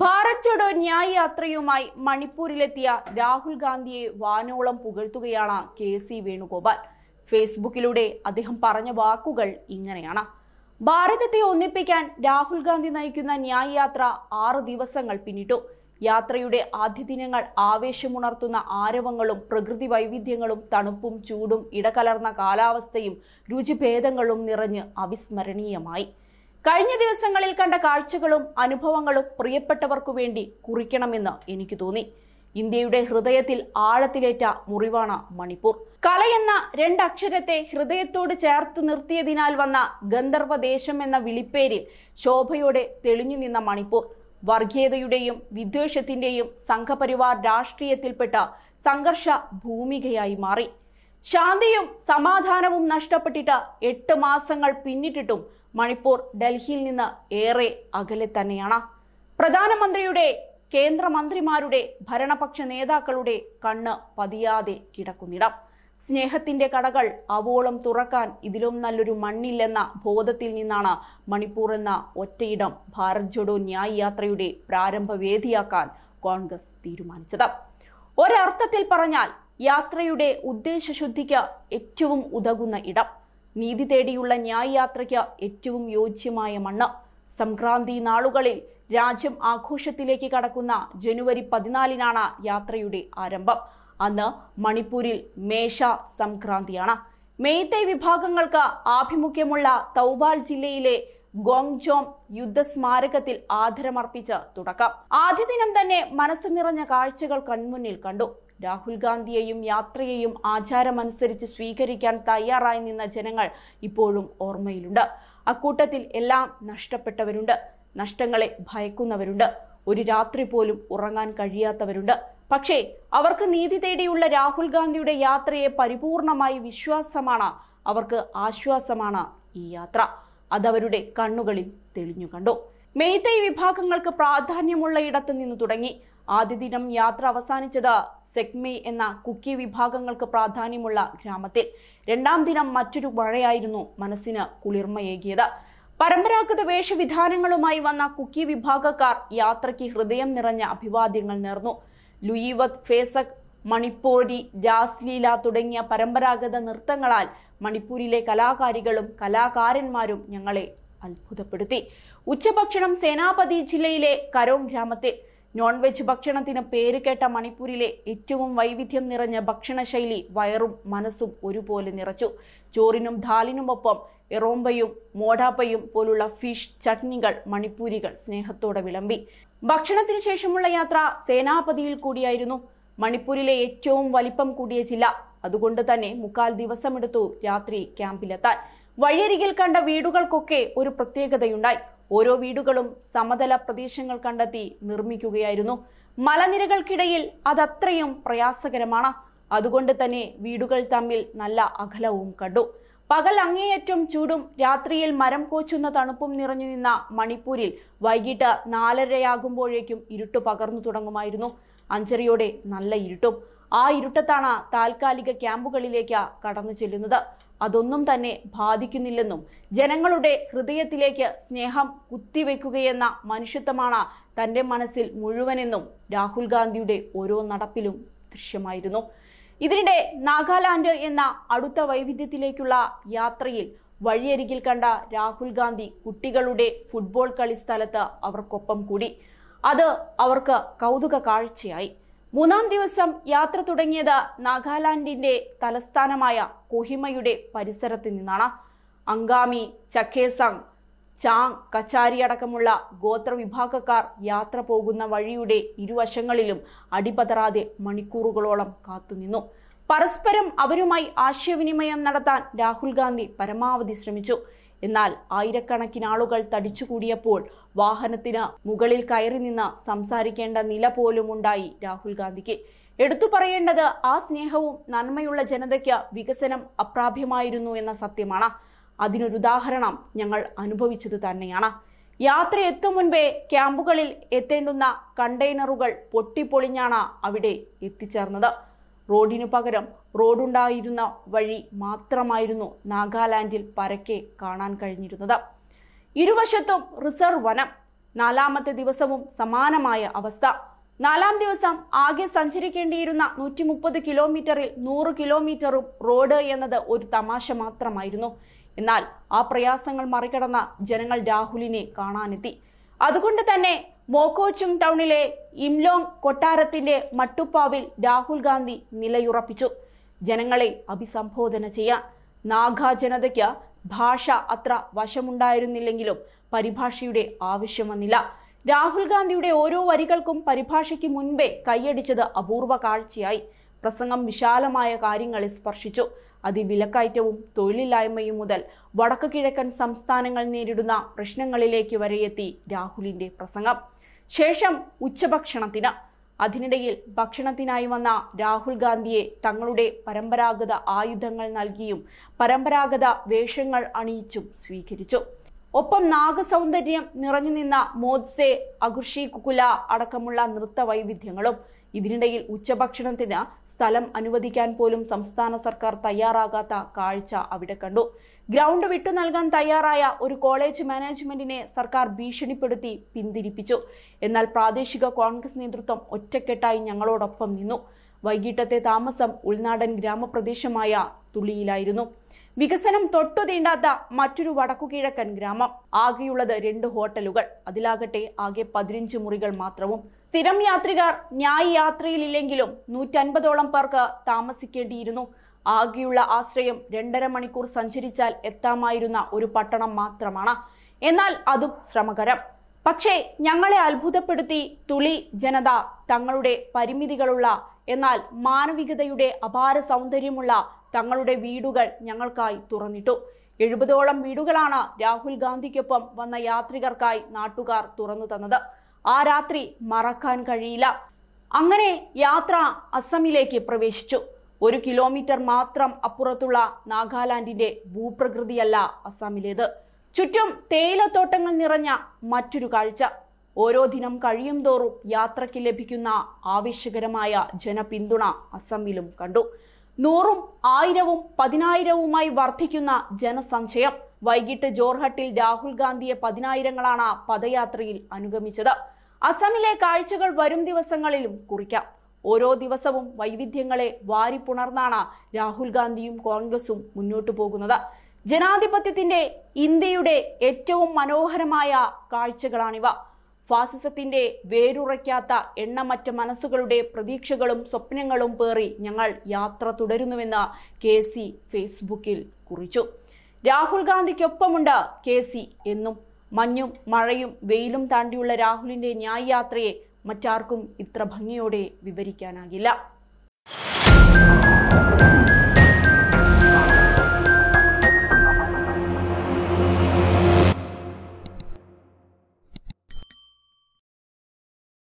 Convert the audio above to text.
ഭാരത് ജോഡോ ന്യായ യാത്രയുമായി മണിപ്പൂരിലെത്തിയ രാഹുൽ ഗാന്ധിയെ വാനോളം പുകഴ്ത്തുകയാണ് കെ സി വേണുഗോപാൽ ഫേസ്ബുക്കിലൂടെ അദ്ദേഹം പറഞ്ഞ വാക്കുകൾ ഇങ്ങനെയാണ് ഭാരതത്തെ ഒന്നിപ്പിക്കാൻ രാഹുൽ ഗാന്ധി നയിക്കുന്ന ന്യായ യാത്ര ആറ് ദിവസങ്ങൾ പിന്നിട്ടു യാത്രയുടെ ആദ്യ ദിനങ്ങൾ ആവേശമുണർത്തുന്ന ആരവങ്ങളും പ്രകൃതി വൈവിധ്യങ്ങളും തണുപ്പും ചൂടും ഇടകലർന്ന കാലാവസ്ഥയും രുചിഭേദങ്ങളും നിറഞ്ഞ് അവിസ്മരണീയമായി കഴിഞ്ഞ ദിവസങ്ങളിൽ കണ്ട കാഴ്ചകളും അനുഭവങ്ങളും പ്രിയപ്പെട്ടവർക്കു വേണ്ടി കുറിക്കണമെന്ന് എനിക്ക് തോന്നി ഇന്ത്യയുടെ ഹൃദയത്തിൽ ആഴത്തിലേറ്റ മുറിവാണ് മണിപ്പൂർ കലയെന്ന രണ്ടക്ഷരത്തെ ഹൃദയത്തോട് ചേർത്ത് നിർത്തിയതിനാൽ വന്ന ഗന്ധർവദേശം എന്ന വിളിപ്പേരിൽ ശോഭയോടെ തെളിഞ്ഞു നിന്ന മണിപ്പൂർ വർഗീയതയുടെയും വിദ്വേഷത്തിന്റെയും സംഘപരിവാർ രാഷ്ട്രീയത്തിൽപ്പെട്ട സംഘർഷ ഭൂമികയായി മാറി ശാന്തിയും സമാധാനവും നഷ്ടപ്പെട്ടിട്ട് എട്ട് മാസങ്ങൾ പിന്നിട്ടിട്ടും മണിപ്പൂർ ഡൽഹിയിൽ നിന്ന് ഏറെ അകലെ തന്നെയാണ് പ്രധാനമന്ത്രിയുടെ കേന്ദ്രമന്ത്രിമാരുടെ ഭരണപക്ഷ നേതാക്കളുടെ കണ്ണ് പതിയാതെ കിടക്കുന്നിടം സ്നേഹത്തിന്റെ കടകൾ അവോളം തുറക്കാൻ ഇതിലും നല്ലൊരു മണ്ണില്ലെന്ന ബോധത്തിൽ നിന്നാണ് മണിപ്പൂർ എന്ന ഒറ്റയിടം ഭാരത് ജോഡോ ന്യായ് യാത്രയുടെ പ്രാരംഭ വേദിയാക്കാൻ കോൺഗ്രസ് തീരുമാനിച്ചത് ഒരർത്ഥത്തിൽ പറഞ്ഞാൽ യാത്രയുടെ ഉദ്ദേശശുദ്ധിക്ക് ഏറ്റവും ഉതകുന്ന ഇടം നീതി തേടിയുള്ള ന്യായയാത്രയ്ക്ക് ഏറ്റവും യോജ്യമായ മണ്ണ് സംക്രാന്തി നാളുകളിൽ രാജ്യം ആഘോഷത്തിലേക്ക് കടക്കുന്ന ജനുവരി പതിനാലിനാണ് യാത്രയുടെ ആരംഭം അന്ന് മണിപ്പൂരിൽ മേഷ സംക്രാന്തിയാണ് മെയ്തൈ വിഭാഗങ്ങൾക്ക് ആഭിമുഖ്യമുള്ള തൗബാൽ ജില്ലയിലെ ഗോങ്ജോം യുദ്ധസ്മാരകത്തിൽ ആദരമർപ്പിച്ച് തുടക്കം ആദ്യ ദിനം തന്നെ മനസ്സ് നിറഞ്ഞ കാഴ്ചകൾ കൺമുന്നിൽ കണ്ടു രാഹുൽ ഗാന്ധിയെയും യാത്രയെയും ആചാരമനുസരിച്ച് സ്വീകരിക്കാൻ തയ്യാറായി നിന്ന ജനങ്ങൾ ഇപ്പോഴും ഓർമ്മയിലുണ്ട് അക്കൂട്ടത്തിൽ എല്ലാം നഷ്ടപ്പെട്ടവരുണ്ട് നഷ്ടങ്ങളെ ഭയക്കുന്നവരുണ്ട് ഒരു രാത്രി പോലും ഉറങ്ങാൻ കഴിയാത്തവരുണ്ട് പക്ഷേ അവർക്ക് നീതി തേടിയുള്ള രാഹുൽ ഗാന്ധിയുടെ യാത്രയെ പരിപൂർണമായി വിശ്വാസമാണ് അവർക്ക് ആശ്വാസമാണ് ഈ യാത്ര അതവരുടെ കണ്ണുകളിൽ തെളിഞ്ഞു കണ്ടു മെയ്തൈ വിഭാഗങ്ങൾക്ക് പ്രാധാന്യമുള്ള ഇടത്ത് നിന്ന് തുടങ്ങി ആദ്യ ദിനം യാത്ര അവസാനിച്ചത് സെഗ്മെയ് എന്ന കുക്കി വിഭാഗങ്ങൾക്ക് പ്രാധാന്യമുള്ള ഗ്രാമത്തിൽ രണ്ടാം ദിനം മറ്റൊരു മഴയായിരുന്നു മനസ്സിന് കുളിർമയേകിയത് പരമ്പരാഗത വേഷവിധാനങ്ങളുമായി വന്ന കുക്കി വിഭാഗക്കാർ യാത്രയ്ക്ക് ഹൃദയം നിറഞ്ഞ അഭിവാദ്യങ്ങൾ നേർന്നു ലുയിവത് ഫേസക് മണിപ്പോരി രാസ്ലീല തുടങ്ങിയ പരമ്പരാഗത നൃത്തങ്ങളാൽ മണിപ്പൂരിലെ കലാകാരികളും കലാകാരന്മാരും ഞങ്ങളെ അത്ഭുതപ്പെടുത്തി ഉച്ചഭക്ഷണം സേനാപതി ജില്ലയിലെ കരോം ഗ്രാമത്തിൽ നോൺ വെജ് ഭക്ഷണത്തിന് പേരുകേട്ട മണിപ്പൂരിലെ ഏറ്റവും വൈവിധ്യം നിറഞ്ഞ ഭക്ഷണശൈലി വയറും മനസ്സും ഒരുപോലെ നിറച്ചു ചോറിനും ധാലിനുമൊപ്പം എറോമ്പയും മോഡാപ്പയും പോലുള്ള ഫിഷ് ചട്നികൾ മണിപ്പൂരികൾ സ്നേഹത്തോടെ വിളമ്പി ഭക്ഷണത്തിനു ശേഷമുള്ള യാത്ര സേനാപതിയിൽ കൂടിയായിരുന്നു മണിപ്പൂരിലെ ഏറ്റവും വലിപ്പം കൂടിയ ജില്ല അതുകൊണ്ട് തന്നെ മുക്കാൽ ദിവസമെടുത്തു രാത്രി ക്യാമ്പിലെത്താൻ വഴിയരികിൽ കണ്ട വീടുകൾക്കൊക്കെ ഒരു പ്രത്യേകതയുണ്ടായി ഓരോ വീടുകളും സമതല പ്രദേശങ്ങൾ കണ്ടെത്തി നിർമ്മിക്കുകയായിരുന്നു മലനിരകൾക്കിടയിൽ അതത്രയും പ്രയാസകരമാണ് അതുകൊണ്ട് തന്നെ വീടുകൾ തമ്മിൽ നല്ല അകലവും കണ്ടു പകൽ അങ്ങേയറ്റം ചൂടും രാത്രിയിൽ മരം കോച്ചുന്ന തണുപ്പും നിറഞ്ഞു നിന്ന മണിപ്പൂരിൽ വൈകിട്ട് നാലരയാകുമ്പോഴേക്കും ഇരുട്ട് പകർന്നു തുടങ്ങുമായിരുന്നു അഞ്ചരയോടെ നല്ല ഇരുട്ടും ആ ഇരുട്ടത്താണ് താൽക്കാലിക ക്യാമ്പുകളിലേക്ക് കടന്നു ചെല്ലുന്നത് അതൊന്നും തന്നെ ബാധിക്കുന്നില്ലെന്നും ജനങ്ങളുടെ ഹൃദയത്തിലേക്ക് സ്നേഹം കുത്തിവെക്കുകയെന്ന മനുഷ്യത്വമാണ് തന്റെ മനസ്സിൽ മുഴുവനെന്നും രാഹുൽ ഗാന്ധിയുടെ ഓരോ നടപ്പിലും ദൃശ്യമായിരുന്നു ഇതിനിടെ നാഗാലാൻഡ് എന്ന അടുത്ത വൈവിധ്യത്തിലേക്കുള്ള യാത്രയിൽ വഴിയരികിൽ കണ്ട രാഹുൽ ഗാന്ധി കുട്ടികളുടെ ഫുട്ബോൾ കളി സ്ഥലത്ത് അവർക്കൊപ്പം കൂടി അത് അവർക്ക് കൗതുക കാഴ്ചയായി മൂന്നാം ദിവസം യാത്ര തുടങ്ങിയത് നാഗാലാൻഡിന്റെ തലസ്ഥാനമായ കൊഹിമയുടെ പരിസരത്ത് നിന്നാണ് അങ്കാമി ചക്കേസങ് ചാങ് കച്ചാരി അടക്കമുള്ള ഗോത്രവിഭാഗക്കാർ യാത്ര പോകുന്ന വഴിയുടെ ഇരുവശങ്ങളിലും അടിപതറാതെ മണിക്കൂറുകളോളം കാത്തുനിന്നു പരസ്പരം അവരുമായി ആശയവിനിമയം നടത്താൻ രാഹുൽ ഗാന്ധി പരമാവധി ശ്രമിച്ചു എന്നാൽ ആയിരക്കണക്കിന് ആളുകൾ തടിച്ചുകൂടിയപ്പോൾ വാഹനത്തിന് മുകളിൽ കയറി നിന്ന് സംസാരിക്കേണ്ട നില പോലും ഉണ്ടായി രാഹുൽ ഗാന്ധിക്ക് എടുത്തു പറയേണ്ടത് ആ സ്നേഹവും നന്മയുള്ള ജനതയ്ക്ക് വികസനം അപ്രാപ്യമായിരുന്നു എന്ന സത്യമാണ് അതിനൊരുദാഹരണം ഞങ്ങൾ അനുഭവിച്ചത് തന്നെയാണ് യാത്ര എത്തും മുൻപേ ക്യാമ്പുകളിൽ എത്തേണ്ടുന്ന കണ്ടെയ്നറുകൾ പൊട്ടിപ്പൊളിഞ്ഞാണ് അവിടെ എത്തിച്ചേർന്നത് റോഡിനു പകരം റോഡുണ്ടായിരുന്ന വഴി മാത്രമായിരുന്നു നാഗാലാൻഡിൽ പരക്കെ കാണാൻ കഴിഞ്ഞിരുന്നത് ഇരുവശത്തും റിസർവ് വനം നാലാമത്തെ ദിവസവും സമാനമായ അവസ്ഥ നാലാം ദിവസം ആകെ സഞ്ചരിക്കേണ്ടിയിരുന്ന നൂറ്റി മുപ്പത് കിലോമീറ്ററിൽ നൂറ് കിലോമീറ്ററും റോഡ് എന്നത് ഒരു തമാശ മാത്രമായിരുന്നു എന്നാൽ ആ പ്രയാസങ്ങൾ മറികടന്ന ജനങ്ങൾ രാഹുലിനെ കാണാനെത്തി അതുകൊണ്ട് തന്നെ മോക്കോച്ചുങ് ടൗണിലെ ഇംലോങ് കൊട്ടാരത്തിന്റെ മട്ടുപ്പാവിൽ രാഹുൽ ഗാന്ധി നിലയുറപ്പിച്ചു ജനങ്ങളെ അഭിസംബോധന ചെയ്യാൻ നാഗ ജനതയ്ക്ക് ഭാഷ അത്ര വശമുണ്ടായിരുന്നില്ലെങ്കിലും പരിഭാഷയുടെ ആവശ്യം വന്നില്ല രാഹുൽ ഗാന്ധിയുടെ ഓരോ വരികൾക്കും പരിഭാഷയ്ക്ക് മുൻപേ കൈയടിച്ചത് അപൂർവ കാഴ്ചയായി പ്രസംഗം വിശാലമായ കാര്യങ്ങളെ സ്പർശിച്ചു അതിവിലക്കയറ്റവും തൊഴിലില്ലായ്മയും മുതൽ വടക്ക് കിഴക്കൻ സംസ്ഥാനങ്ങൾ നേരിടുന്ന പ്രശ്നങ്ങളിലേക്ക് വരെയെത്തി രാഹുലിന്റെ പ്രസംഗം ശേഷം ഉച്ചഭക്ഷണത്തിന് അതിനിടയിൽ ഭക്ഷണത്തിനായി വന്ന രാഹുൽ ഗാന്ധിയെ തങ്ങളുടെ പരമ്പരാഗത ആയുധങ്ങൾ നൽകിയും പരമ്പരാഗത വേഷങ്ങൾ അണിയിച്ചും സ്വീകരിച്ചു ഒപ്പം നാഗസൗന്ദര്യം നിറഞ്ഞു നിന്ന മോദ്സെ അഗുർഷി കുക്കുല അടക്കമുള്ള നൃത്ത വൈവിധ്യങ്ങളും ഇതിനിടയിൽ ഉച്ചഭക്ഷണത്തിന് സ്ഥലം അനുവദിക്കാൻ പോലും സംസ്ഥാന സർക്കാർ തയ്യാറാകാത്ത കാഴ്ച അവിടെ കണ്ടു ഗ്രൗണ്ട് വിട്ടു നൽകാൻ തയ്യാറായ ഒരു കോളേജ് മാനേജ്മെന്റിനെ സർക്കാർ ഭീഷണിപ്പെടുത്തി പിന്തിരിപ്പിച്ചു എന്നാൽ പ്രാദേശിക കോൺഗ്രസ് നേതൃത്വം ഒറ്റക്കെട്ടായി ഞങ്ങളോടൊപ്പം നിന്നു വൈകിട്ടത്തെ താമസം ഉൾനാടൻ ഗ്രാമപ്രദേശമായ തുള്ളിയിലായിരുന്നു വികസനം തൊട്ടുതീണ്ടാത്ത മറ്റൊരു വടക്കുകിഴക്കൻ ഗ്രാമം ആകെയുള്ളത് രണ്ട് ഹോട്ടലുകൾ അതിലാകട്ടെ ആകെ പതിനഞ്ച് മുറികൾ മാത്രവും സ്ഥിരം യാത്രികർ ന്യായ യാത്രയിലില്ലെങ്കിലും നൂറ്റൻപതോളം പേർക്ക് താമസിക്കേണ്ടിയിരുന്നു ആകെയുള്ള ആശ്രയം രണ്ടര മണിക്കൂർ സഞ്ചരിച്ചാൽ എത്താമായിരുന്ന ഒരു പട്ടണം മാത്രമാണ് എന്നാൽ അതും ശ്രമകരം പക്ഷേ ഞങ്ങളെ അത്ഭുതപ്പെടുത്തി തുളി ജനത തങ്ങളുടെ പരിമിതികളുള്ള എന്നാൽ മാനവികതയുടെ അപാര സൗന്ദര്യമുള്ള തങ്ങളുടെ വീടുകൾ ഞങ്ങൾക്കായി തുറന്നിട്ടു എഴുപതോളം വീടുകളാണ് രാഹുൽ ഗാന്ധിക്കൊപ്പം വന്ന യാത്രികർക്കായി നാട്ടുകാർ തുറന്നു തന്നത് ആ രാത്രി മറക്കാൻ കഴിയില്ല അങ്ങനെ യാത്ര അസമിലേക്ക് പ്രവേശിച്ചു ഒരു കിലോമീറ്റർ മാത്രം അപ്പുറത്തുള്ള നാഗാലാൻഡിന്റെ ഭൂപ്രകൃതിയല്ല അസമിലേത് ചുറ്റും തേയിലത്തോട്ടങ്ങൾ നിറഞ്ഞ മറ്റൊരു കാഴ്ച ഓരോ ദിനം കഴിയും തോറും യാത്രയ്ക്ക് ലഭിക്കുന്ന ആവശ്യകരമായ ജനപിന്തുണ അസമിലും കണ്ടു നൂറും ആയിരവും പതിനായിരവുമായി വർദ്ധിക്കുന്ന ജനസഞ്ചയം വൈകിട്ട് ജോർഹട്ടിൽ രാഹുൽ ഗാന്ധിയെ പതിനായിരങ്ങളാണ് പദയാത്രയിൽ അനുഗമിച്ചത് അസമിലെ കാഴ്ചകൾ വരും ദിവസങ്ങളിലും കുറിക്കാം ഓരോ ദിവസവും വൈവിധ്യങ്ങളെ വാരിപ്പുണർന്നാണ് രാഹുൽ ഗാന്ധിയും കോൺഗ്രസും മുന്നോട്ടു പോകുന്നത് ജനാധിപത്യത്തിന്റെ ഇന്ത്യയുടെ ഏറ്റവും മനോഹരമായ കാഴ്ചകളാണിവ ഫാസിസത്തിന്റെ വേരുറയ്ക്കാത്ത എണ്ണമറ്റ മനസ്സുകളുടെ പ്രതീക്ഷകളും സ്വപ്നങ്ങളും പേറി ഞങ്ങൾ യാത്ര തുടരുന്നുവെന്ന് കെ സി ഫേസ്ബുക്കിൽ കുറിച്ചു രാഹുൽ ഗാന്ധിക്കൊപ്പമുണ്ട് കെ സി എന്നും മഞ്ഞും മഴയും വെയിലും താണ്ടിയുള്ള രാഹുലിന്റെ ന്യായ യാത്രയെ മറ്റാർക്കും ഇത്ര ഭംഗിയോടെ വിവരിക്കാനാകില്ല